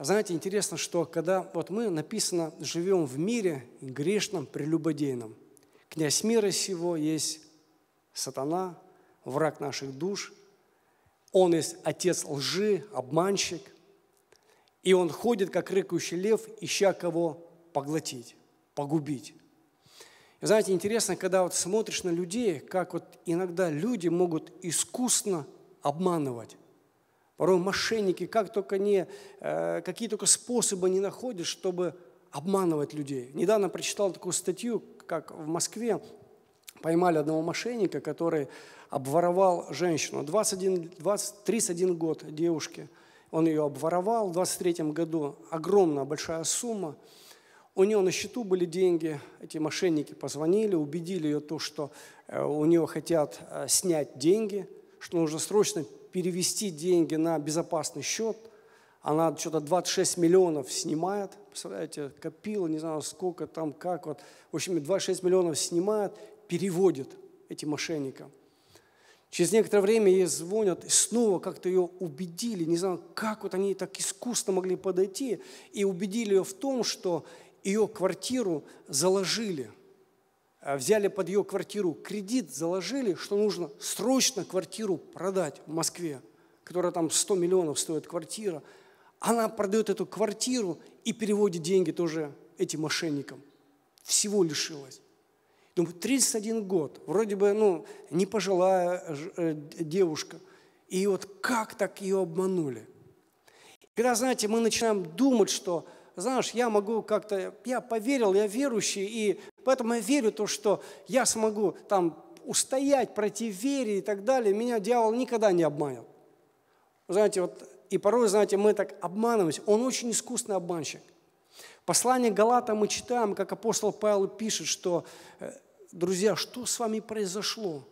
Знаете, интересно, что когда вот мы, написано, живем в мире грешном, прелюбодейном. Князь мира сего есть сатана, враг наших душ. Он есть отец лжи, обманщик. И он ходит, как рыкающий лев, ища кого поглотить, погубить. И знаете, интересно, когда вот смотришь на людей, как вот иногда люди могут искусно обманывать. Порой мошенники как только не, э, какие только способы не находят, чтобы обманывать людей. Недавно прочитал такую статью, как в Москве поймали одного мошенника, который обворовал женщину. 21, 20, 31 год девушке. Он ее обворовал в 23 году. Огромная большая сумма. У нее на счету были деньги. Эти мошенники позвонили, убедили ее то, что э, у нее хотят э, снять деньги, что нужно срочно перевести деньги на безопасный счет. Она что-то 26 миллионов снимает, представляете, копила, не знаю сколько там, как. Вот. В общем, 26 миллионов снимает, переводит эти мошенникам. Через некоторое время ей звонят, и снова как-то ее убедили, не знаю, как вот они так искусно могли подойти, и убедили ее в том, что ее квартиру заложили – Э, взяли под ее квартиру кредит, заложили, что нужно срочно квартиру продать в Москве, которая там 100 миллионов стоит квартира. Она продает эту квартиру и переводит деньги тоже этим мошенникам. Всего лишилась. Думаю, 31 год, вроде бы, ну, не пожилая э, девушка. И вот как так ее обманули? Когда, знаете, мы начинаем думать, что – знаешь, я могу как-то, я поверил, я верующий, и поэтому я верю то, что я смогу там устоять против вере и так далее. Меня дьявол никогда не обманет. Знаете, вот и порой, знаете, мы так обманываемся. Он очень искусный обманщик. Послание Галата мы читаем, как апостол Павел пишет, что, э, друзья, что с вами произошло?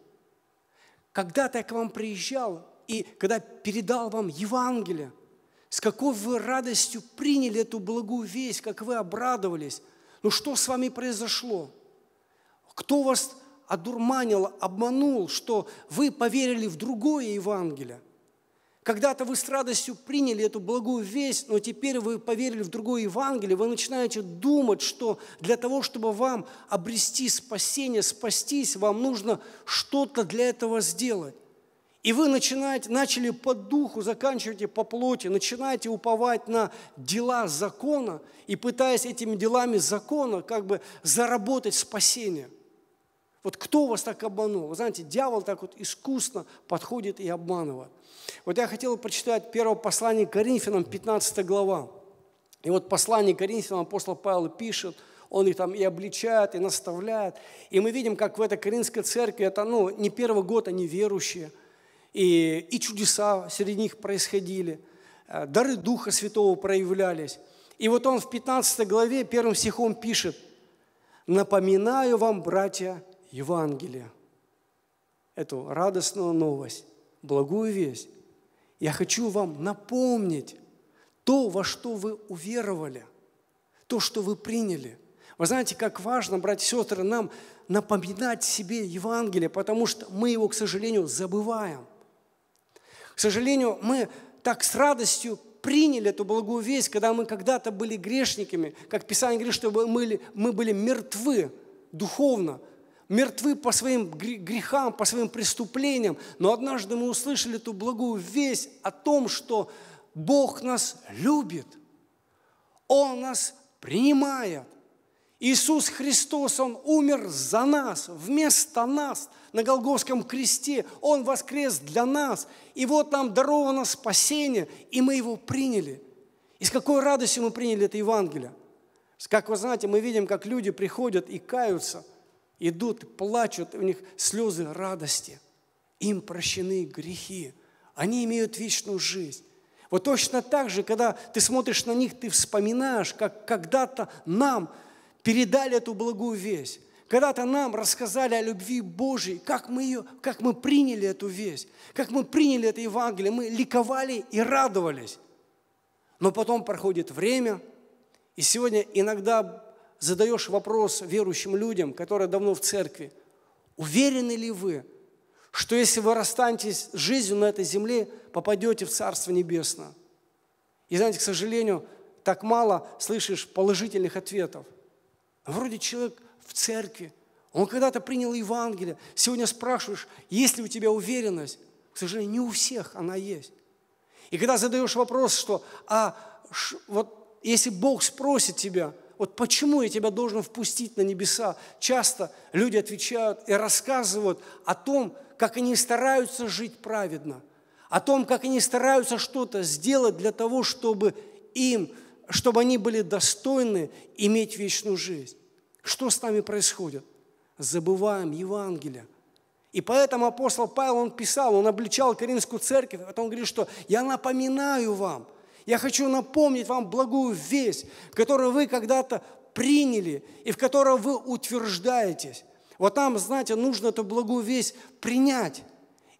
Когда-то я к вам приезжал, и когда передал вам Евангелие – с какой вы радостью приняли эту благую весть, как вы обрадовались. Но ну что с вами произошло? Кто вас одурманил, обманул, что вы поверили в другое Евангелие? Когда-то вы с радостью приняли эту благую весть, но теперь вы поверили в другое Евангелие, вы начинаете думать, что для того, чтобы вам обрести спасение, спастись, вам нужно что-то для этого сделать. И вы начинаете, начали по духу, заканчиваете по плоти, начинаете уповать на дела закона и пытаясь этими делами закона как бы заработать спасение. Вот кто вас так обманул? Вы знаете, дьявол так вот искусно подходит и обманывает. Вот я хотел прочитать первое послание Коринфянам, 15 глава. И вот послание Коринфянам апостол Павел пишет – он их там и обличает, и наставляет. И мы видим, как в этой Коринфской церкви, это ну, не первый год они верующие – и, и чудеса среди них происходили, э, дары Духа Святого проявлялись. И вот он в 15 главе первым стихом пишет, «Напоминаю вам, братья, Евангелие, эту радостную новость, благую весть. Я хочу вам напомнить то, во что вы уверовали, то, что вы приняли. Вы знаете, как важно, братья и сестры, нам напоминать себе Евангелие, потому что мы его, к сожалению, забываем – к сожалению, мы так с радостью приняли эту благую весть, когда мы когда-то были грешниками, как Писание говорит, что мы были, мы были мертвы духовно, мертвы по своим грехам, по своим преступлениям, но однажды мы услышали эту благую весть о том, что Бог нас любит, Он нас принимает, Иисус Христос, Он умер за нас, вместо нас, на Голговском кресте. Он воскрес для нас. И вот нам даровано спасение, и мы его приняли. И с какой радостью мы приняли это Евангелие. Как вы знаете, мы видим, как люди приходят и каются, идут, плачут, у них слезы радости. Им прощены грехи. Они имеют вечную жизнь. Вот точно так же, когда ты смотришь на них, ты вспоминаешь, как когда-то нам – передали эту благую весть. Когда-то нам рассказали о любви Божьей, как мы, ее, как мы приняли эту весть, как мы приняли это Евангелие, мы ликовали и радовались. Но потом проходит время, и сегодня иногда задаешь вопрос верующим людям, которые давно в церкви, уверены ли вы, что если вы расстанетесь с жизнью на этой земле, попадете в Царство Небесное? И знаете, к сожалению, так мало слышишь положительных ответов. Вроде человек в церкви, он когда-то принял Евангелие. Сегодня спрашиваешь, есть ли у тебя уверенность? К сожалению, не у всех она есть. И когда задаешь вопрос, что, а вот если Бог спросит тебя, вот почему я тебя должен впустить на небеса, часто люди отвечают и рассказывают о том, как они стараются жить праведно, о том, как они стараются что-то сделать для того, чтобы им, чтобы они были достойны иметь вечную жизнь. Что с нами происходит? Забываем Евангелие. И поэтому апостол Павел, он писал, он обличал Каринскую церковь, а он говорит, что «я напоминаю вам, я хочу напомнить вам благую весть, которую вы когда-то приняли и в которой вы утверждаетесь». Вот там, знаете, нужно эту благую весть принять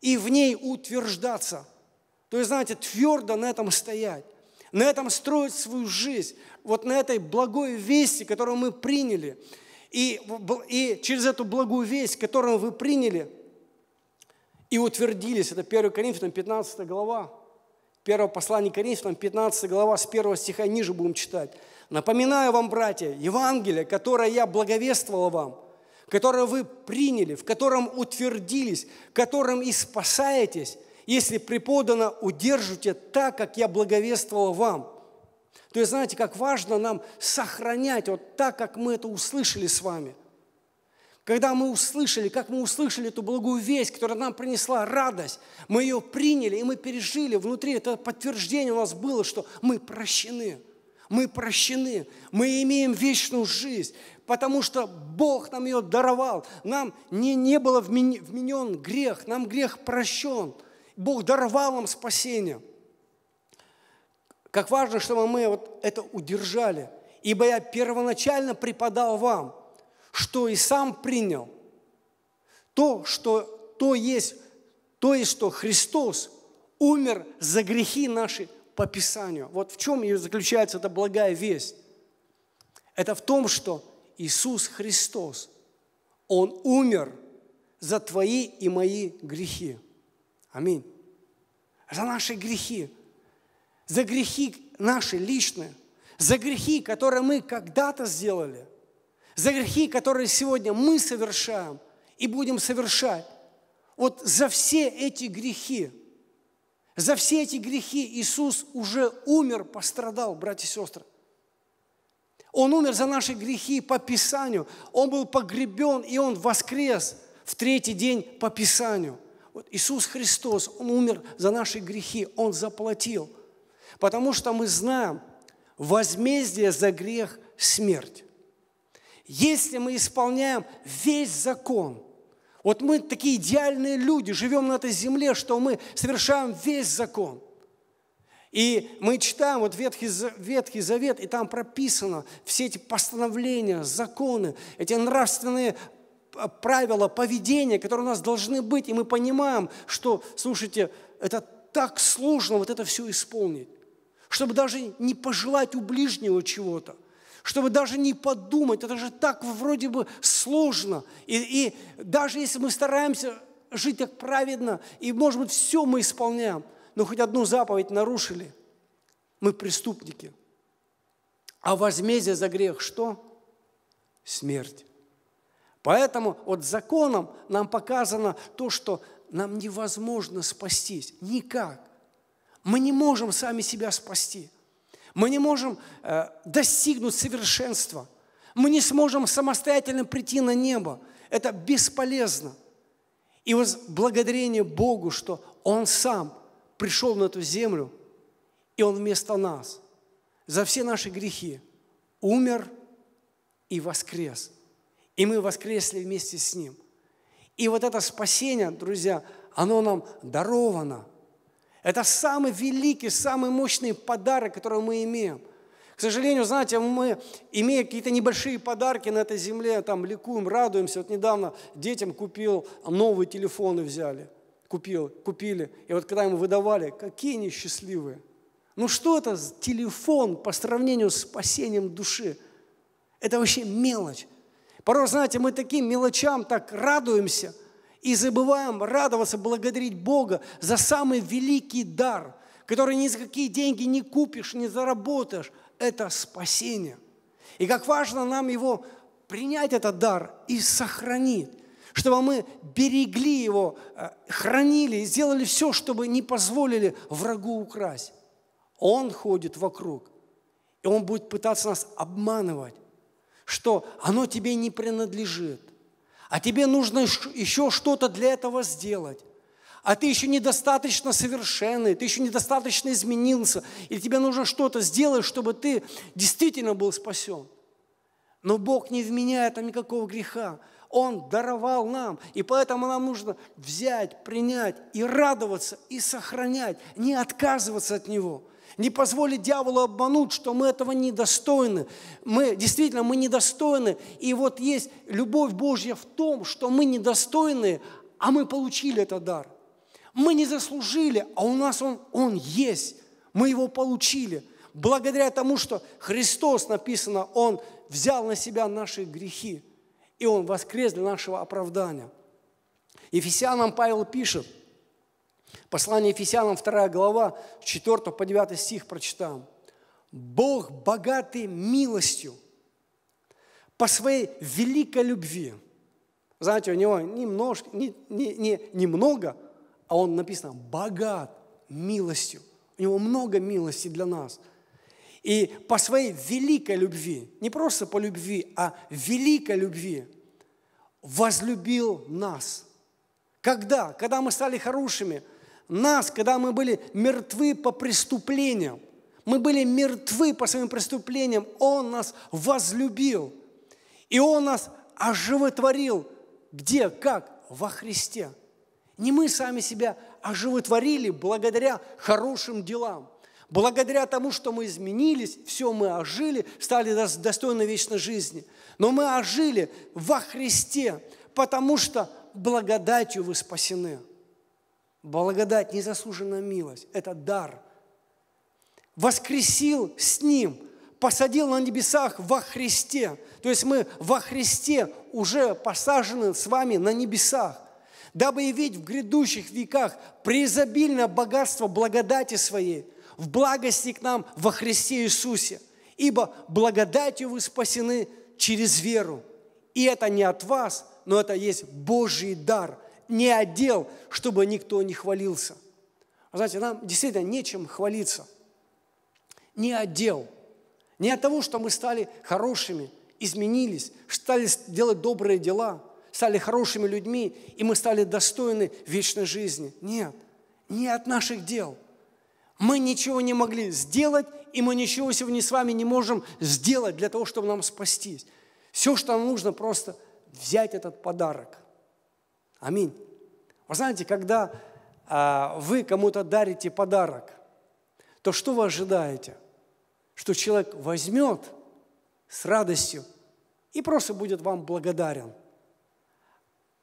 и в ней утверждаться. То есть, знаете, твердо на этом стоять на этом строить свою жизнь, вот на этой благой вести, которую мы приняли. И, и через эту благую весть, которую вы приняли и утвердились, это 1 Коринфянам 15 глава, 1 послание Коринфянам 15 глава, с 1 стиха ниже будем читать. «Напоминаю вам, братья, Евангелие, которое я благовествовал вам, которое вы приняли, в котором утвердились, которым и спасаетесь, если преподано, удержите так, как я благовествовал вам. То есть, знаете, как важно нам сохранять вот так, как мы это услышали с вами. Когда мы услышали, как мы услышали эту благую весть, которая нам принесла радость, мы ее приняли, и мы пережили внутри. Это подтверждение у нас было, что мы прощены. Мы прощены, мы имеем вечную жизнь, потому что Бог нам ее даровал. Нам не, не было вменен грех, нам грех прощен – Бог даровал нам спасение. Как важно, чтобы мы вот это удержали. Ибо я первоначально преподал вам, что и сам принял. То, что то есть, то есть, что Христос умер за грехи наши по Писанию. Вот в чем ее заключается эта благая весть. Это в том, что Иисус Христос, Он умер за твои и мои грехи. Аминь. За наши грехи. За грехи наши личные. За грехи, которые мы когда-то сделали. За грехи, которые сегодня мы совершаем и будем совершать. Вот за все эти грехи, за все эти грехи Иисус уже умер, пострадал, братья и сестры. Он умер за наши грехи по Писанию. Он был погребен, и Он воскрес в третий день по Писанию – вот Иисус Христос, Он умер за наши грехи, Он заплатил. Потому что мы знаем, возмездие за грех – смерть. Если мы исполняем весь закон, вот мы такие идеальные люди, живем на этой земле, что мы совершаем весь закон. И мы читаем вот Ветхий, Ветхий Завет, и там прописано все эти постановления, законы, эти нравственные правила поведения, которые у нас должны быть. И мы понимаем, что, слушайте, это так сложно вот это все исполнить, чтобы даже не пожелать у ближнего чего-то чтобы даже не подумать, это же так вроде бы сложно. И, и даже если мы стараемся жить так праведно, и, может быть, все мы исполняем, но хоть одну заповедь нарушили, мы преступники. А возмездие за грех что? Смерть. Поэтому вот законом нам показано то, что нам невозможно спастись. Никак. Мы не можем сами себя спасти. Мы не можем э, достигнуть совершенства. Мы не сможем самостоятельно прийти на небо. Это бесполезно. И вот благодарение Богу, что Он сам пришел на эту землю, и Он вместо нас за все наши грехи умер и воскрес – и мы воскресли вместе с Ним. И вот это спасение, друзья, оно нам даровано. Это самый великий, самый мощный подарок, который мы имеем. К сожалению, знаете, мы, имея какие-то небольшие подарки на этой земле, там ликуем, радуемся. Вот недавно детям купил, новые телефоны взяли, купил, купили. И вот когда им выдавали, какие они счастливые. Ну что это телефон по сравнению с спасением души? Это вообще мелочь. Порой, знаете, мы таким мелочам так радуемся и забываем радоваться, благодарить Бога за самый великий дар, который ни за какие деньги не купишь, не заработаешь. Это спасение. И как важно нам его принять, этот дар, и сохранить чтобы мы берегли его, э, хранили, сделали все, чтобы не позволили врагу украсть. Он ходит вокруг, и он будет пытаться нас обманывать что оно тебе не принадлежит, а тебе нужно еще что-то для этого сделать а ты еще недостаточно совершенный, ты еще недостаточно изменился, и тебе нужно что-то сделать, чтобы ты действительно был спасен. Но Бог не вменяет нам никакого греха. Он даровал нам, и поэтому нам нужно взять, принять и радоваться, и сохранять, не отказываться от Него – не позволить дьяволу обмануть, что мы этого недостойны. Мы действительно, мы недостойны. И вот есть любовь Божья в том, что мы недостойны, а мы получили этот дар. Мы не заслужили, а у нас он, он есть. Мы его получили. Благодаря тому, что Христос, написано, Он взял на себя наши грехи. И Он воскрес для нашего оправдания. Ефесянам Павел пишет – Послание Ефесянам, 2 глава, 4 по 9 стих прочитаем. «Бог богатый милостью по своей великой любви». Знаете, у него немножко, не, не, не, не немного, а он написано «богат милостью». У него много милости для нас. И по своей великой любви, не просто по любви, а великой любви, возлюбил нас. Когда? Когда мы стали хорошими – нас, когда мы были мертвы по преступлениям, мы были мертвы по своим преступлениям, Он нас возлюбил, и Он нас оживотворил. Где, как? Во Христе. Не мы сами себя оживотворили благодаря хорошим делам, благодаря тому, что мы изменились, все мы ожили, стали достойны вечной жизни. Но мы ожили во Христе, потому что благодатью вы спасены – Благодать, незаслуженная милость – это дар. Воскресил с Ним, посадил на небесах во Христе. То есть мы во Христе уже посажены с вами на небесах, дабы явить в грядущих веках преизобильное богатство благодати своей, в благости к нам во Христе Иисусе. Ибо благодатью вы спасены через веру. И это не от вас, но это есть Божий дар – не одел, чтобы никто не хвалился. А знаете, нам действительно нечем хвалиться. Не отдел, Не от того, что мы стали хорошими, изменились, стали делать добрые дела, стали хорошими людьми, и мы стали достойны вечной жизни. Нет, не от наших дел. Мы ничего не могли сделать, и мы ничего сегодня с вами не можем сделать для того, чтобы нам спастись. Все, что нам нужно, просто взять этот подарок – Аминь. Вы знаете, когда а, вы кому-то дарите подарок, то что вы ожидаете? Что человек возьмет с радостью и просто будет вам благодарен.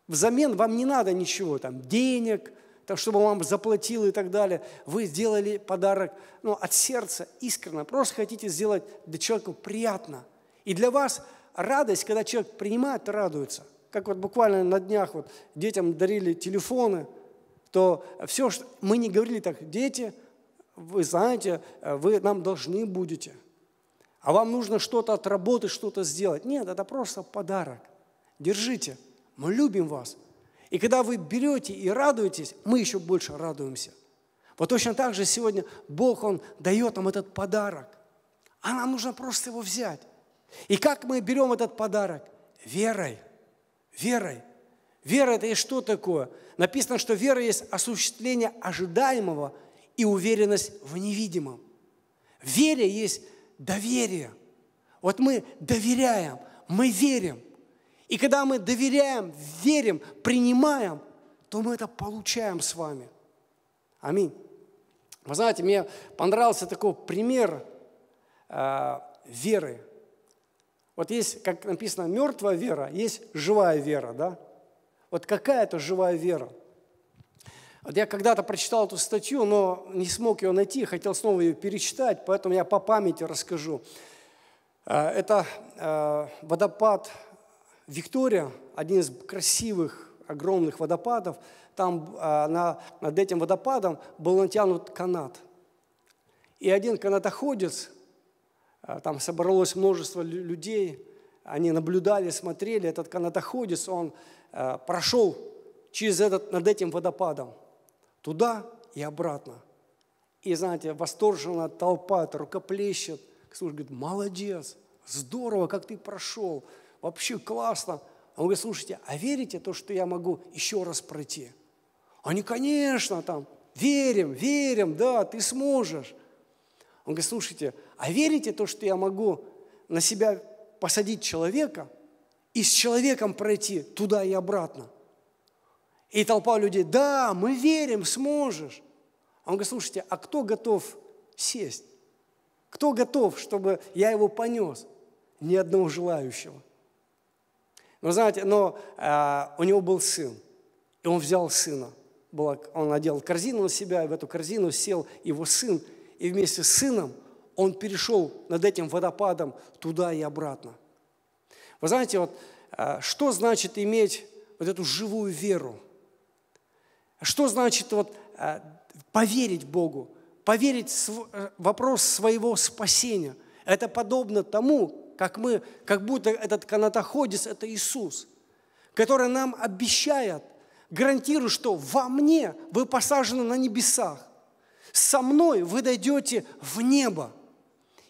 Взамен вам не надо ничего, там, денег, там чтобы вам заплатил и так далее. Вы сделали подарок ну, от сердца, искренно. Просто хотите сделать для человека приятно. И для вас радость, когда человек принимает, радуется – как вот буквально на днях вот детям дарили телефоны, то все, что мы не говорили так, дети, вы знаете, вы нам должны будете, а вам нужно что-то отработать, что-то сделать. Нет, это просто подарок. Держите, мы любим вас. И когда вы берете и радуетесь, мы еще больше радуемся. Вот точно так же сегодня Бог, Он дает нам этот подарок. А нам нужно просто его взять. И как мы берем этот подарок? Верой – Верой. Вера – это и что такое? Написано, что вера есть осуществление ожидаемого и уверенность в невидимом. Вере есть доверие. Вот мы доверяем, мы верим. И когда мы доверяем, верим, принимаем, то мы это получаем с вами. Аминь. Вы знаете, мне понравился такой пример э, веры – вот есть, как написано, мертвая вера, есть живая вера, да? Вот какая это живая вера. Вот я когда-то прочитал эту статью, но не смог ее найти, хотел снова ее перечитать, поэтому я по памяти расскажу. Э, это э, водопад Виктория, один из красивых, огромных водопадов. Там э, над этим водопадом был натянут канат. И один канатоходец Э, там собралось множество людей, они наблюдали, смотрели. Этот канатоходец, он э, прошел через этот, над этим водопадом туда и обратно. И, знаете, восторженно толпа, рукоплещет. Слушай, говорит, молодец, здорово, как ты прошел, вообще классно. он говорит, слушайте, а верите то, что я могу еще раз пройти? Они, конечно, там, верим, верим, да, ты сможешь. Он говорит, слушайте, а верите то, что я могу на себя посадить человека и с человеком пройти туда и обратно? И толпа людей, да, мы верим, сможешь. А он говорит, слушайте, а кто готов сесть? Кто готов, чтобы я его понес? Ни одного желающего. Но знаете, но э, у него был сын, и он взял сына. Было, он надел корзину на себя, и в эту корзину сел его сын, и вместе с сыном он перешел над этим водопадом туда и обратно. Вы знаете, вот, э, что значит иметь вот эту живую веру? Что значит вот, э, поверить Богу? Поверить в э, вопрос своего спасения. Это подобно тому, как мы, как будто этот канатоходец – это Иисус, который нам обещает, гарантирует, что во мне вы посажены на небесах, со мной вы дойдете в небо.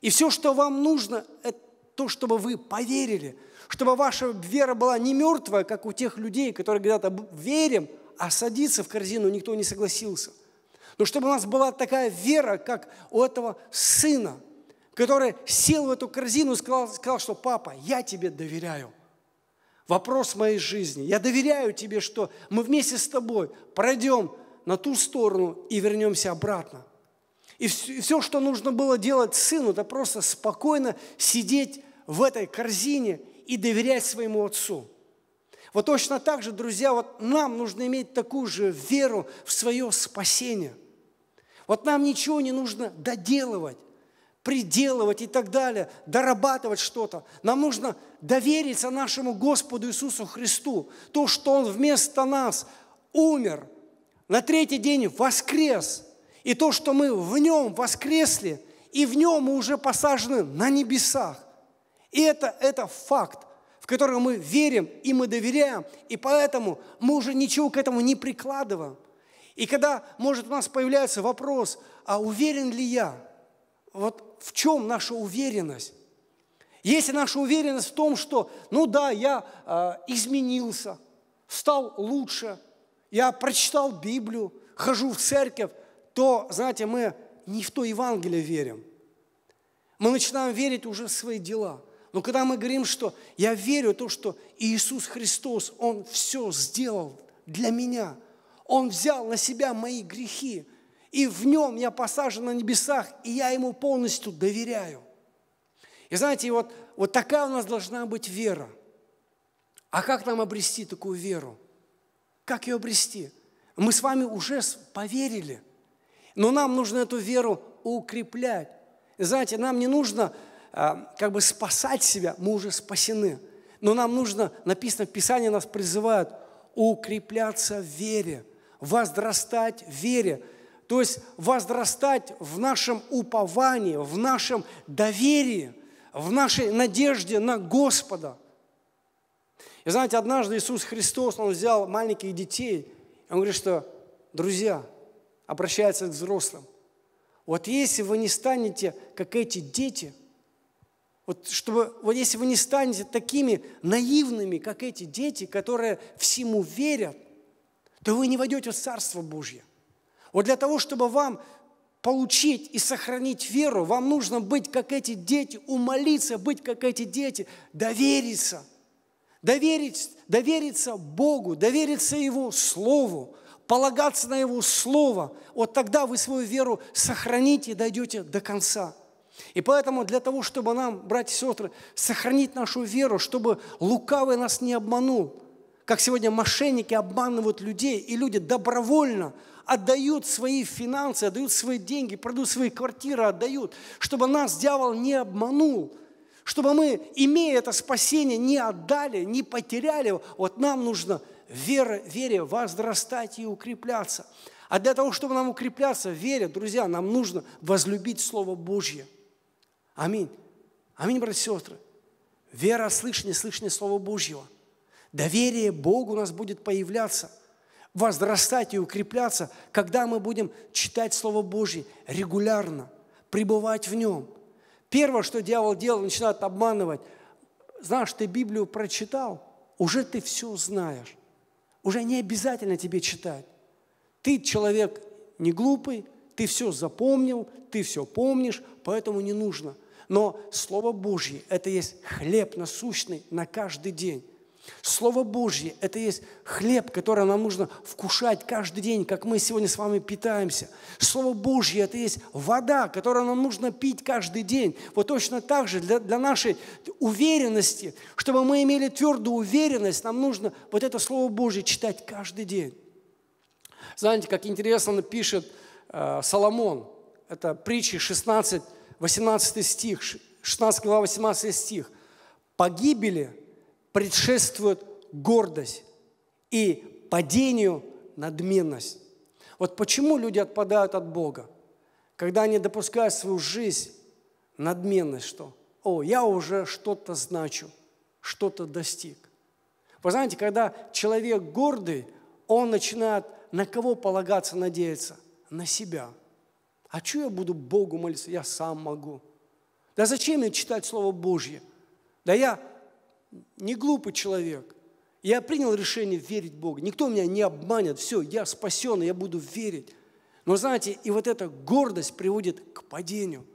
И все, что вам нужно, это то, чтобы вы поверили, чтобы ваша вера была не мертвая, как у тех людей, которые говорят, верим, а садиться в корзину никто не согласился. Но чтобы у нас была такая вера, как у этого сына, который сел в эту корзину и сказал, сказал что «папа, я тебе доверяю». Вопрос моей жизни. Я доверяю тебе, что мы вместе с тобой пройдем на ту сторону и вернемся обратно. И все, что нужно было делать сыну, это просто спокойно сидеть в этой корзине и доверять своему отцу. Вот точно так же, друзья, вот нам нужно иметь такую же веру в свое спасение. Вот нам ничего не нужно доделывать, приделывать и так далее, дорабатывать что-то. Нам нужно довериться нашему Господу Иисусу Христу, то, что Он вместо нас умер, на третий день воскрес – и то, что мы в нем воскресли, и в нем мы уже посажены на небесах. И это, это факт, в который мы верим и мы доверяем, и поэтому мы уже ничего к этому не прикладываем. И когда, может, у нас появляется вопрос, а уверен ли я? Вот в чем наша уверенность? Если наша уверенность в том, что, ну да, я э, изменился, стал лучше, я прочитал Библию, хожу в церковь, то, знаете, мы не в то Евангелие верим. Мы начинаем верить уже в свои дела. Но когда мы говорим, что я верю в то, что Иисус Христос, Он все сделал для меня, Он взял на себя мои грехи, и в Нем я посажен на небесах, и я Ему полностью доверяю. И знаете, вот, вот такая у нас должна быть вера. А как нам обрести такую веру? Как ее обрести? Мы с вами уже поверили – но нам нужно эту веру укреплять. Знаете, нам не нужно а, как бы спасать себя, мы уже спасены. Но нам нужно, написано в Писании, нас призывают укрепляться в вере, возрастать в вере. То есть возрастать в нашем уповании, в нашем доверии, в нашей надежде на Господа. И знаете, однажды Иисус Христос, Он взял маленьких детей, Он говорит, что, друзья, обращается к взрослым. Вот если вы не станете, как эти дети, вот, чтобы, вот если вы не станете такими наивными, как эти дети, которые всему верят, то вы не войдете в Царство Божье. Вот для того, чтобы вам получить и сохранить веру, вам нужно быть, как эти дети, умолиться, быть, как эти дети, довериться. Доверить, довериться Богу, довериться Его Слову, полагаться на Его Слово, вот тогда вы свою веру сохраните и дойдете до конца. И поэтому для того, чтобы нам, братья и сестры, сохранить нашу веру, чтобы лукавый нас не обманул, как сегодня мошенники обманывают людей, и люди добровольно отдают свои финансы, отдают свои деньги, продают свои квартиры, отдают, чтобы нас дьявол не обманул, чтобы мы, имея это спасение, не отдали, не потеряли. Вот нам нужно – вера, вере возрастать и укрепляться. А для того, чтобы нам укрепляться в вере, друзья, нам нужно возлюбить Слово Божье. Аминь. Аминь, братья и сестры. Вера слышнее слышнее слышания Слова Божьего. Доверие Богу у нас будет появляться, возрастать и укрепляться, когда мы будем читать Слово Божье регулярно, пребывать в нем. Первое, что дьявол делал, начинает обманывать. Знаешь, ты Библию прочитал, уже ты все знаешь уже не обязательно тебе читать. Ты человек не глупый, ты все запомнил, ты все помнишь, поэтому не нужно. Но Слово Божье – это есть хлеб насущный на каждый день. Слово Божье – это есть хлеб, который нам нужно вкушать каждый день, как мы сегодня с вами питаемся. Слово Божье – это есть вода, которую нам нужно пить каждый день. Вот точно так же для, для нашей уверенности, чтобы мы имели твердую уверенность, нам нужно вот это Слово Божье читать каждый день. Знаете, как интересно пишет э, Соломон, это притчи 16, 18 стих, 16 глава 18 стих. «Погибели – предшествует гордость и падению надменность. Вот почему люди отпадают от Бога, когда они допускают в свою жизнь надменность, что «О, я уже что-то значу, что-то достиг». Вы знаете, когда человек гордый, он начинает на кого полагаться, надеяться? На себя. А что я буду Богу молиться? Я сам могу. Да зачем мне читать Слово Божье? Да я не глупый человек. Я принял решение верить Богу. Никто меня не обманет. Все, я спасен, я буду верить. Но знаете, и вот эта гордость приводит к падению.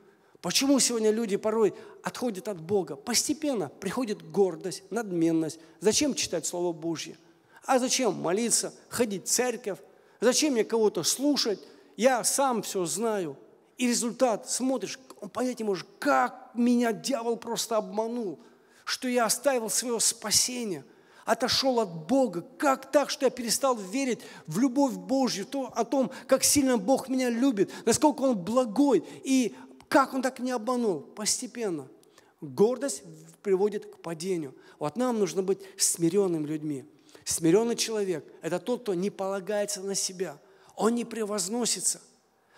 Почему сегодня люди порой отходят от Бога? Постепенно приходит гордость, надменность. Зачем читать Слово Божье? А зачем молиться, ходить в церковь? Зачем мне кого-то слушать? Я сам все знаю. И результат, смотришь, он понять не может, как меня дьявол просто обманул – что я оставил свое спасение, отошел от Бога. Как так, что я перестал верить в любовь Божью, то, о том, как сильно Бог меня любит, насколько Он благой и как Он так меня обманул? Постепенно. Гордость приводит к падению. Вот нам нужно быть смиренными людьми. Смиренный человек – это тот, кто не полагается на себя. Он не превозносится.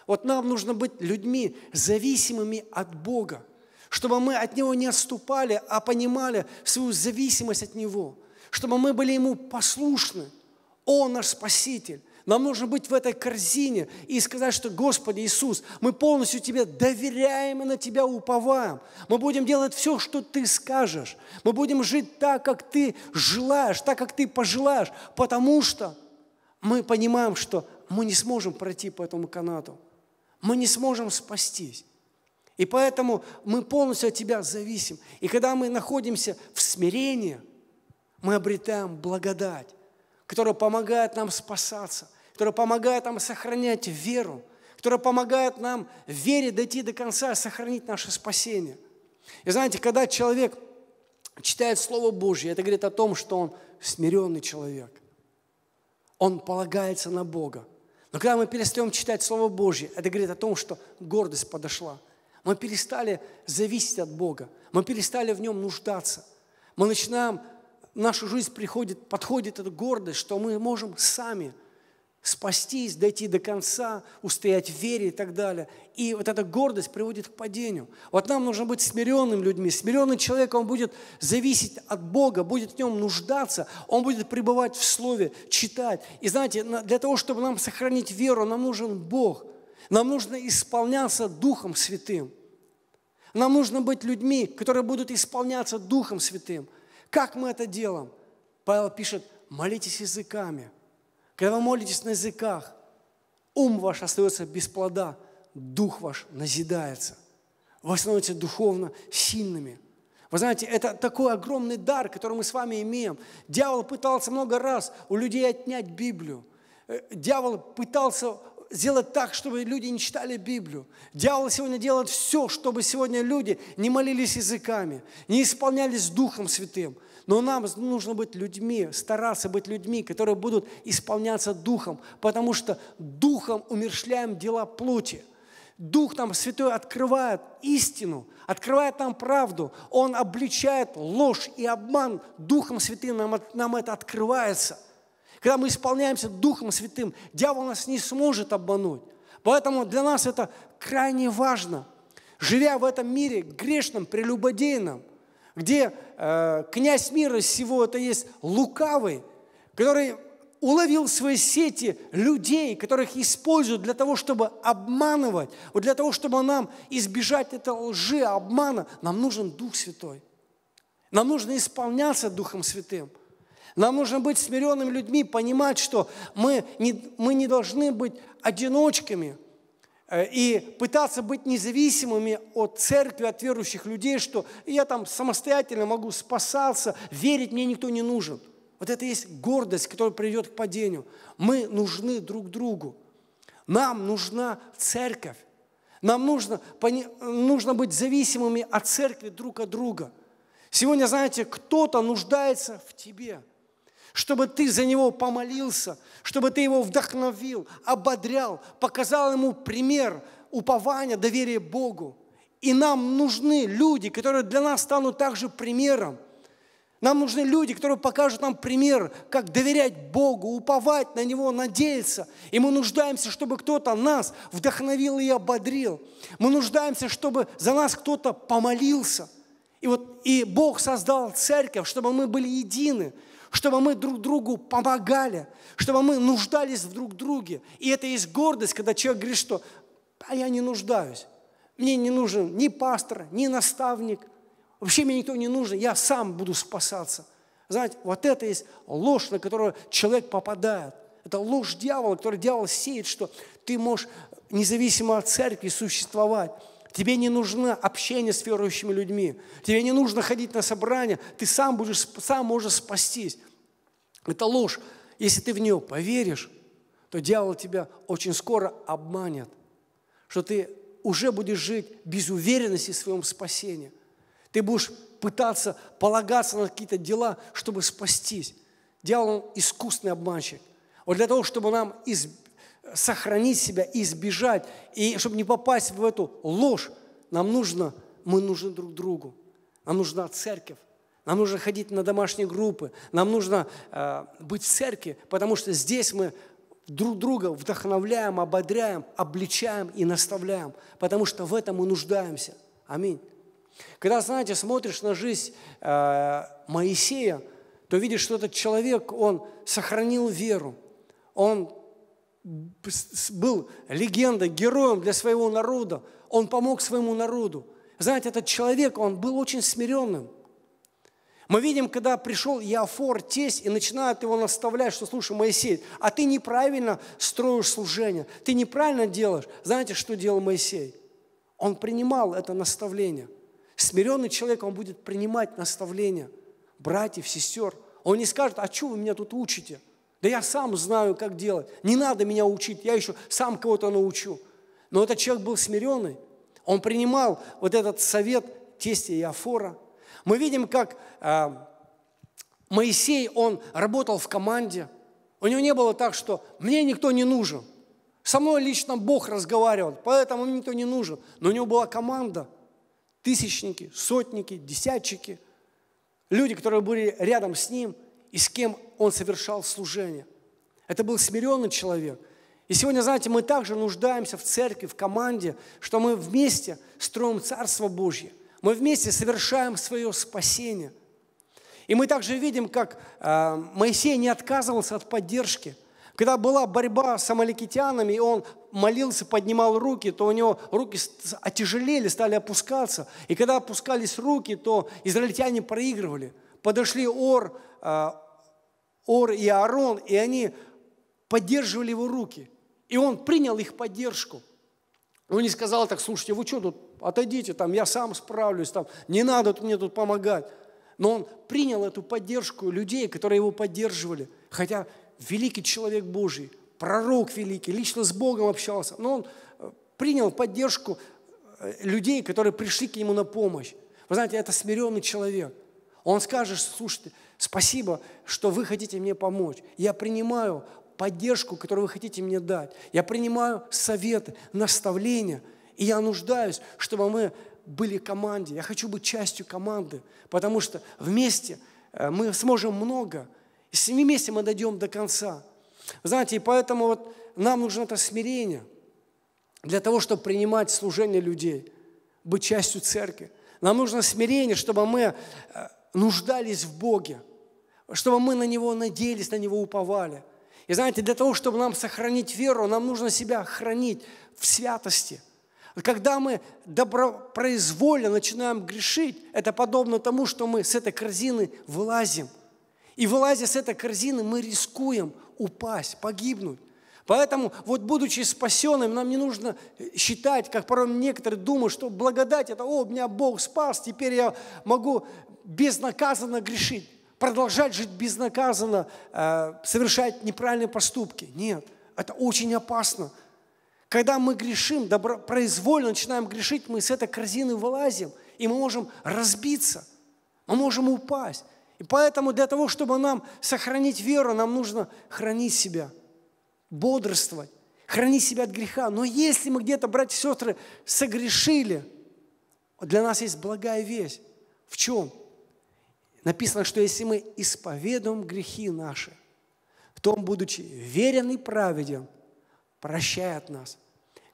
Вот нам нужно быть людьми, зависимыми от Бога чтобы мы от Него не отступали, а понимали свою зависимость от Него, чтобы мы были Ему послушны. Он наш Спаситель. Нам нужно быть в этой корзине и сказать, что, Господи Иисус, мы полностью Тебе доверяем и на Тебя уповаем. Мы будем делать все, что Ты скажешь. Мы будем жить так, как Ты желаешь, так, как Ты пожелаешь, потому что мы понимаем, что мы не сможем пройти по этому канату. Мы не сможем спастись. И поэтому мы полностью от Тебя зависим. И когда мы находимся в смирении, мы обретаем благодать, которая помогает нам спасаться, которая помогает нам сохранять веру, которая помогает нам в вере дойти до конца и сохранить наше спасение. И знаете, когда человек читает Слово Божье, это говорит о том, что он смиренный человек. Он полагается на Бога. Но когда мы перестаем читать Слово Божье, это говорит о том, что гордость подошла – мы перестали зависеть от Бога. Мы перестали в Нем нуждаться. Мы начинаем, в нашу жизнь приходит, подходит эта гордость, что мы можем сами спастись, дойти до конца, устоять в вере и так далее. И вот эта гордость приводит к падению. Вот нам нужно быть смиренным людьми. Смиренный человек, он будет зависеть от Бога, будет в нем нуждаться, он будет пребывать в Слове, читать. И знаете, для того, чтобы нам сохранить веру, нам нужен Бог – нам нужно исполняться Духом Святым. Нам нужно быть людьми, которые будут исполняться Духом Святым. Как мы это делаем? Павел пишет, молитесь языками. Когда вы молитесь на языках, ум ваш остается без плода, дух ваш назидается. Вы становитесь духовно сильными. Вы знаете, это такой огромный дар, который мы с вами имеем. Дьявол пытался много раз у людей отнять Библию. Э, дьявол пытался сделать так, чтобы люди не читали Библию. Дьявол сегодня делает все, чтобы сегодня люди не молились языками, не исполнялись Духом Святым. Но нам нужно быть людьми, стараться быть людьми, которые будут исполняться Духом, потому что Духом умершляем дела плоти. Дух нам Святой открывает истину, открывает нам правду. Он обличает ложь и обман. Духом Святым нам, нам это открывается – когда мы исполняемся Духом Святым, дьявол нас не сможет обмануть. Поэтому для нас это крайне важно. Живя в этом мире грешном, прелюбодейном, где э, князь мира всего это есть лукавый, который уловил в свои сети людей, которых используют для того, чтобы обманывать, вот для того, чтобы нам избежать этого лжи, обмана, нам нужен Дух Святой. Нам нужно исполняться Духом Святым. Нам нужно быть смиренными людьми, понимать, что мы не, мы не должны быть одиночками э, и пытаться быть независимыми от церкви, от верующих людей, что я там самостоятельно могу спасаться, верить мне никто не нужен. Вот это есть гордость, которая приведет к падению. Мы нужны друг другу. Нам нужна церковь. Нам нужно, нужно быть зависимыми от церкви друг от друга. Сегодня, знаете, кто-то нуждается в тебе чтобы ты за него помолился, чтобы ты его вдохновил, ободрял, показал ему пример упования, доверия Богу. И нам нужны люди, которые для нас станут также примером. Нам нужны люди, которые покажут нам пример, как доверять Богу, уповать на Него, надеяться. И мы нуждаемся, чтобы кто-то нас вдохновил и ободрил. Мы нуждаемся, чтобы за нас кто-то помолился. И вот и Бог создал церковь, чтобы мы были едины – чтобы мы друг другу помогали, чтобы мы нуждались в друг друге. И это есть гордость, когда человек говорит, что «а я не нуждаюсь, мне не нужен ни пастор, ни наставник, вообще мне никто не нужен, я сам буду спасаться». Знаете, вот это есть ложь, на которую человек попадает. Это ложь дьявола, который дьявол сеет, что ты можешь независимо от церкви существовать. Тебе не нужно общение с верующими людьми. Тебе не нужно ходить на собрания. Ты сам, будешь, сам можешь спастись. Это ложь. Если ты в нее поверишь, то дьявол тебя очень скоро обманет, что ты уже будешь жить без уверенности в своем спасении. Ты будешь пытаться полагаться на какие-то дела, чтобы спастись. Дьявол – искусный обманщик. Вот для того, чтобы нам из, сохранить себя, избежать, и чтобы не попасть в эту ложь, нам нужно, мы нужны друг другу, нам нужна церковь, нам нужно ходить на домашние группы, нам нужно э, быть в церкви, потому что здесь мы друг друга вдохновляем, ободряем, обличаем и наставляем, потому что в этом мы нуждаемся. Аминь. Когда, знаете, смотришь на жизнь э, Моисея, то видишь, что этот человек, он сохранил веру, он был легендой, героем для своего народа. Он помог своему народу. Знаете, этот человек, он был очень смиренным. Мы видим, когда пришел Иофор, тесть, и начинают его наставлять, что, слушай, Моисей, а ты неправильно строишь служение, ты неправильно делаешь. Знаете, что делал Моисей? Он принимал это наставление. Смиренный человек, он будет принимать наставления братьев, сестер. Он не скажет, а что вы меня тут учите – да я сам знаю, как делать. Не надо меня учить, я еще сам кого-то научу. Но этот человек был смиренный. Он принимал вот этот совет тестя Иофора. Мы видим, как э, Моисей, он работал в команде. У него не было так, что «мне никто не нужен». Со мной лично Бог разговаривал, поэтому мне никто не нужен. Но у него была команда. Тысячники, сотники, десятчики. Люди, которые были рядом с ним и с кем он совершал служение. Это был смиренный человек. И сегодня, знаете, мы также нуждаемся в церкви, в команде, что мы вместе строим Царство Божье. Мы вместе совершаем свое спасение. И мы также видим, как а, Моисей не отказывался от поддержки. Когда была борьба с амаликитянами, и он молился, поднимал руки, то у него руки отяжелели, стали опускаться. И когда опускались руки, то израильтяне проигрывали. Подошли Ор, а, Ор и Аарон, и они поддерживали его руки. И он принял их поддержку. Он не сказал так, слушайте, вы что тут, отойдите, там, я сам справлюсь, там, не надо мне тут помогать. Но он принял эту поддержку людей, которые его поддерживали. Хотя великий человек Божий, пророк великий, лично с Богом общался, но он э, принял поддержку э, людей, которые пришли к нему на помощь. Вы знаете, это смиренный человек. Он скажет, слушайте, Спасибо, что вы хотите мне помочь. Я принимаю поддержку, которую вы хотите мне дать. Я принимаю советы, наставления. И я нуждаюсь, чтобы мы были в команде. Я хочу быть частью команды, потому что вместе э, мы сможем много. И с ними вместе мы дойдем до конца. Знаете, и поэтому вот нам нужно это смирение для того, чтобы принимать служение людей, быть частью церкви. Нам нужно смирение, чтобы мы э, нуждались в Боге – чтобы мы на Него надеялись, на Него уповали. И знаете, для того, чтобы нам сохранить веру, нам нужно себя хранить в святости. Когда мы добропроизвольно начинаем грешить, это подобно тому, что мы с этой корзины вылазим. И вылазя с этой корзины, мы рискуем упасть, погибнуть. Поэтому, вот будучи спасенным, нам не нужно считать, как порой некоторые думают, что благодать – это «О, меня Бог спас, теперь я могу безнаказанно грешить» продолжать жить безнаказанно, э, совершать неправильные поступки. Нет, это очень опасно. Когда мы грешим, добро, произвольно начинаем грешить, мы с этой корзины вылазим, и мы можем разбиться, мы можем упасть. И поэтому для того, чтобы нам сохранить веру, нам нужно хранить себя, бодрствовать, хранить себя от греха. Но если мы где-то, братья и сестры, согрешили, для нас есть благая весть. В чем? Написано, что если мы исповедуем грехи наши, то Он, будучи верен и праведен, прощает нас.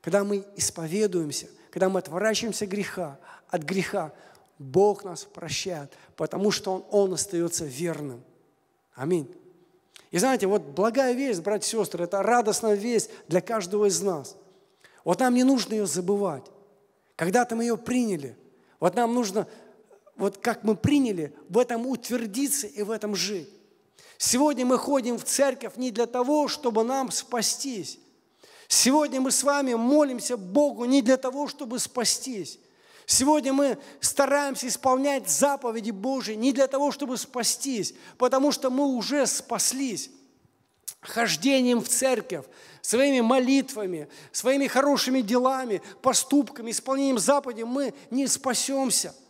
Когда мы исповедуемся, когда мы отворачиваемся от греха, от греха, Бог нас прощает, потому что Он, он остается верным. Аминь. И знаете, вот благая весть, братья и сестры, это радостная весть для каждого из нас. Вот нам не нужно ее забывать. Когда-то мы ее приняли. Вот нам нужно вот как мы приняли, в этом утвердиться и в этом жить. Сегодня мы ходим в церковь не для того, чтобы нам спастись. Сегодня мы с вами молимся Богу не для того, чтобы спастись. Сегодня мы стараемся исполнять заповеди Божьи не для того, чтобы спастись, потому что мы уже спаслись хождением в церковь, своими молитвами, своими хорошими делами, поступками, исполнением заповедей мы не спасемся –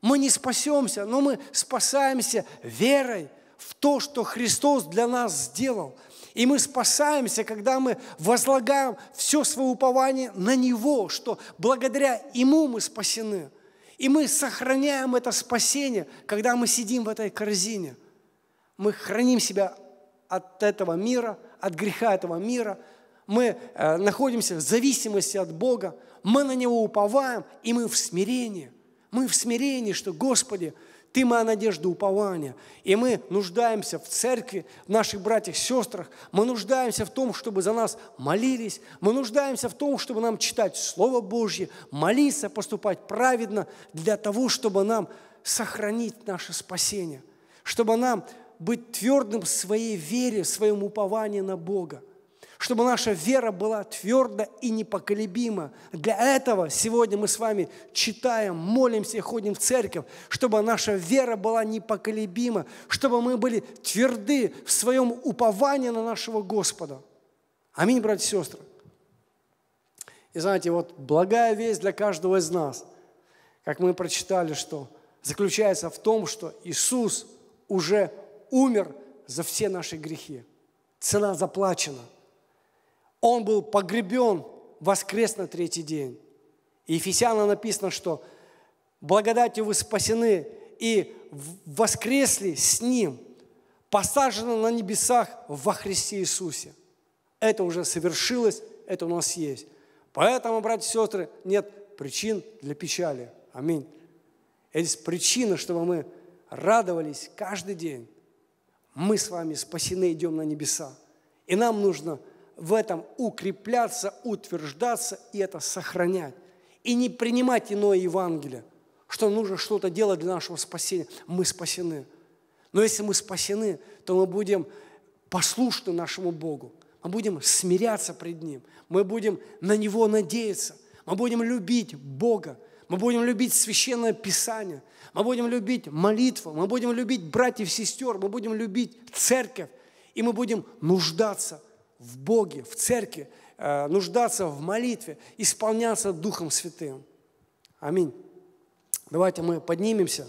мы не спасемся, но мы спасаемся верой в то, что Христос для нас сделал. И мы спасаемся, когда мы возлагаем все свое упование на Него, что благодаря Ему мы спасены. И мы сохраняем это спасение, когда мы сидим в этой корзине. Мы храним себя от этого мира, от греха этого мира. Мы э, находимся в зависимости от Бога, мы на Него уповаем, и мы в смирении. Мы в смирении, что, Господи, Ты моя надежда, упование. И мы нуждаемся в церкви, в наших братьях, сестрах. Мы нуждаемся в том, чтобы за нас молились. Мы нуждаемся в том, чтобы нам читать Слово Божье, молиться, поступать праведно для того, чтобы нам сохранить наше спасение, чтобы нам быть твердым в своей вере, в своем уповании на Бога чтобы наша вера была тверда и непоколебима. Для этого сегодня мы с вами читаем, молимся и ходим в церковь, чтобы наша вера была непоколебима, чтобы мы были тверды в своем уповании на нашего Господа. Аминь, братья и сестры. И знаете, вот благая весть для каждого из нас, как мы прочитали, что заключается в том, что Иисус уже умер за все наши грехи. Цена заплачена – он был погребен, воскрес на третий день. И Ефесяна написано, что благодатью вы спасены и воскресли с Ним, посажены на небесах во Христе Иисусе. Это уже совершилось, это у нас есть. Поэтому, братья и сестры, нет причин для печали. Аминь. Есть причина, чтобы мы радовались каждый день. Мы с вами спасены, идем на небеса. И нам нужно в этом укрепляться, утверждаться и это сохранять. И не принимать иное Евангелие, что нужно что-то делать для нашего спасения. Мы спасены. Но если мы спасены, то мы будем послушны нашему Богу. Мы будем смиряться пред Ним. Мы будем на Него надеяться. Мы будем любить Бога. Мы будем любить Священное Писание. Мы будем любить молитву. Мы будем любить братьев, и сестер. Мы будем любить церковь. И мы будем нуждаться в Боге, в церкви, э, нуждаться в молитве, исполняться Духом Святым. Аминь. Давайте мы поднимемся.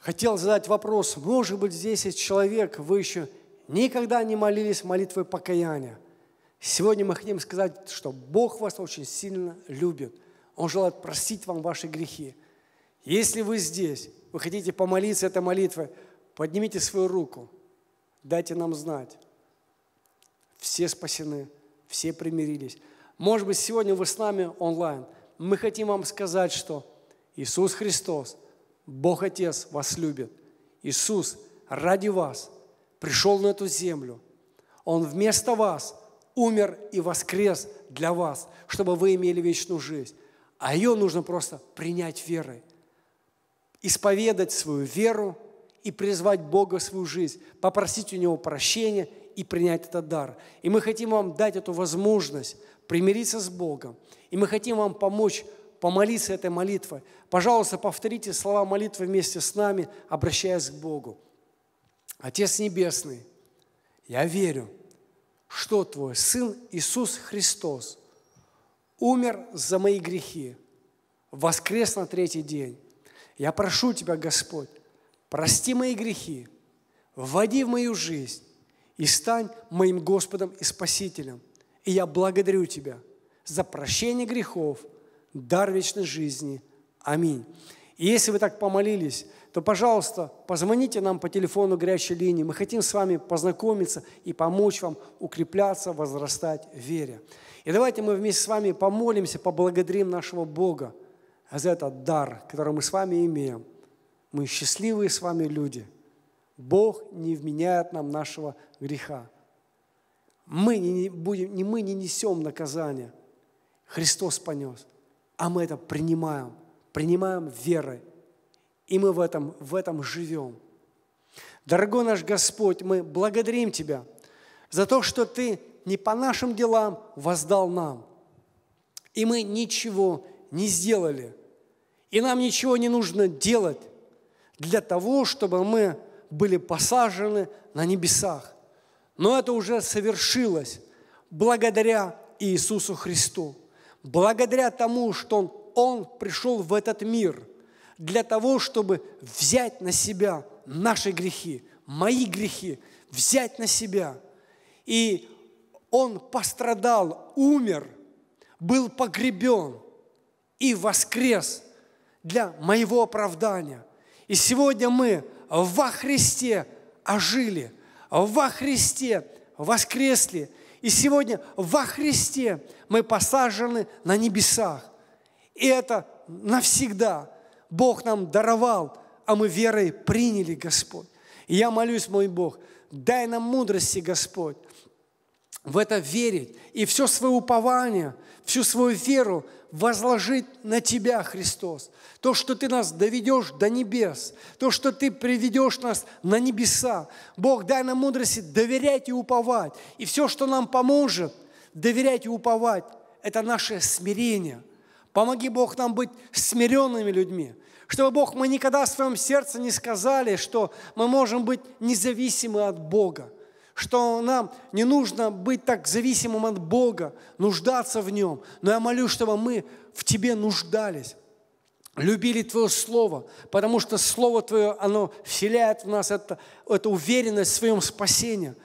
Хотел задать вопрос, может быть, здесь есть человек, вы еще никогда не молились молитвой покаяния. Сегодня мы хотим сказать, что Бог вас очень сильно любит. Он желает простить вам ваши грехи. Если вы здесь, вы хотите помолиться этой молитвой, Поднимите свою руку, дайте нам знать. Все спасены, все примирились. Может быть, сегодня вы с нами онлайн. Мы хотим вам сказать, что Иисус Христос, Бог Отец вас любит. Иисус ради вас пришел на эту землю. Он вместо вас умер и воскрес для вас, чтобы вы имели вечную жизнь. А ее нужно просто принять верой. Исповедать свою веру – и призвать Бога в свою жизнь, попросить у Него прощения и принять этот дар. И мы хотим вам дать эту возможность примириться с Богом. И мы хотим вам помочь помолиться этой молитвой. Пожалуйста, повторите слова молитвы вместе с нами, обращаясь к Богу. Отец Небесный, я верю, что Твой Сын Иисус Христос умер за мои грехи, воскрес на третий день. Я прошу Тебя, Господь, прости мои грехи, вводи в мою жизнь и стань моим Господом и Спасителем. И я благодарю Тебя за прощение грехов, дар вечной жизни. Аминь. И если вы так помолились, то, пожалуйста, позвоните нам по телефону горячей линии. Мы хотим с вами познакомиться и помочь вам укрепляться, возрастать в вере. И давайте мы вместе с вами помолимся, поблагодарим нашего Бога за этот дар, который мы с вами имеем – мы счастливые с вами люди. Бог не вменяет нам нашего греха. Мы не, будем, не мы не несем наказание. Христос понес. А мы это принимаем. Принимаем верой. И мы в этом, в этом живем. Дорогой наш Господь, мы благодарим Тебя за то, что Ты не по нашим делам воздал нам. И мы ничего не сделали. И нам ничего не нужно делать для того, чтобы мы были посажены на небесах. Но это уже совершилось благодаря Иисусу Христу, благодаря тому, что Он, Он пришел в этот мир для того, чтобы взять на себя наши грехи, мои грехи, взять на себя. И Он пострадал, умер, был погребен и воскрес для моего оправдания – и сегодня мы во Христе ожили, во Христе воскресли. И сегодня во Христе мы посажены на небесах. И это навсегда. Бог нам даровал, а мы верой приняли, Господь. И я молюсь, мой Бог, дай нам мудрости, Господь, в это верить и все свое упование, всю свою веру возложит на Тебя, Христос. То, что Ты нас доведешь до небес, то, что Ты приведешь нас на небеса. Бог, дай нам мудрости доверять и уповать. И все, что нам поможет, доверять и уповать, это наше смирение. Помоги, Бог, нам быть смиренными людьми, чтобы, Бог, мы никогда в своем сердце не сказали, что мы можем быть независимы от Бога что нам не нужно быть так зависимым от Бога, нуждаться в Нем. Но я молю, чтобы мы в Тебе нуждались, любили Твое Слово, потому что Слово Твое, оно вселяет в нас это, эту уверенность в своем спасении –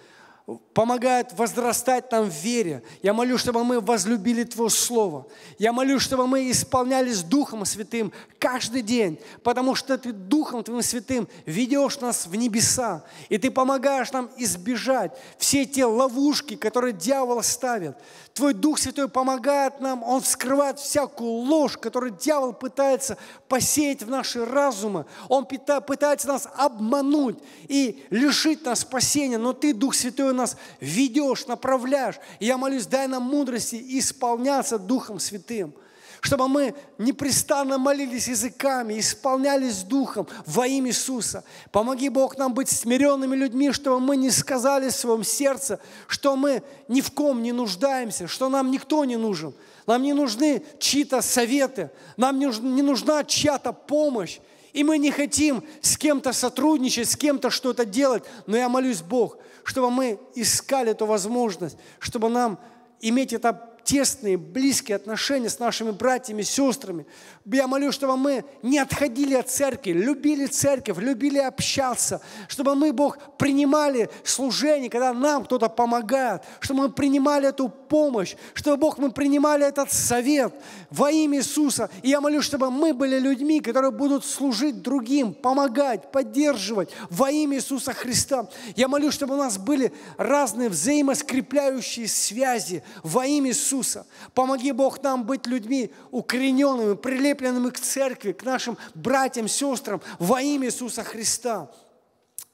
помогает возрастать нам в вере. Я молю, чтобы мы возлюбили Твое Слово. Я молю, чтобы мы исполнялись Духом Святым каждый день, потому что Ты Духом Твоим Святым ведешь нас в небеса, и Ты помогаешь нам избежать все те ловушки, которые дьявол ставит. Твой Дух Святой помогает нам, Он вскрывает всякую ложь, которую дьявол пытается посеять в наши разумы. Он пытается нас обмануть и лишить нас спасения, но Ты, Дух Святой, нас ведешь, направляешь. И я молюсь, дай нам мудрости исполняться Духом Святым – чтобы мы непрестанно молились языками, исполнялись Духом во имя Иисуса. Помоги, Бог, нам быть смиренными людьми, чтобы мы не сказали в своем сердце, что мы ни в ком не нуждаемся, что нам никто не нужен. Нам не нужны чьи-то советы, нам не нужна чья-то помощь. И мы не хотим с кем-то сотрудничать, с кем-то что-то делать. Но я молюсь, Бог, чтобы мы искали эту возможность, чтобы нам иметь это тесные, близкие отношения с нашими братьями, сестрами. Я молю, чтобы мы не отходили от церкви, любили церковь, любили общаться, чтобы мы, Бог, принимали служение, когда нам кто-то помогает, чтобы мы принимали эту помощь, чтобы, Бог, мы принимали этот совет во имя Иисуса. И я молю, чтобы мы были людьми, которые будут служить другим, помогать, поддерживать во имя Иисуса Христа. Я молю, чтобы у нас были разные взаимоскрепляющие связи во имя Иисуса Иисуса. Помоги, Бог, нам быть людьми укорененными, прилепленными к церкви, к нашим братьям, сестрам во имя Иисуса Христа.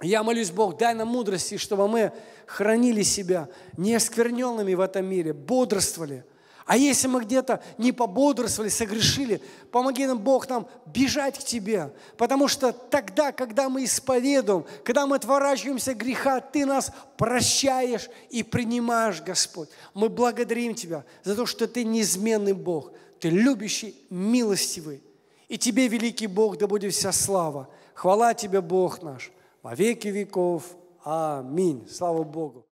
Я молюсь, Бог, дай нам мудрости, чтобы мы хранили себя неоскверненными в этом мире, бодрствовали – а если мы где-то не пободрствовали, согрешили, помоги нам, Бог, нам бежать к Тебе. Потому что тогда, когда мы исповедуем, когда мы отворачиваемся от греха, Ты нас прощаешь и принимаешь, Господь. Мы благодарим Тебя за то, что Ты неизменный Бог. Ты любящий, милостивый. И Тебе, великий Бог, да будет вся слава. Хвала Тебе, Бог наш, во веки веков. Аминь. Слава Богу.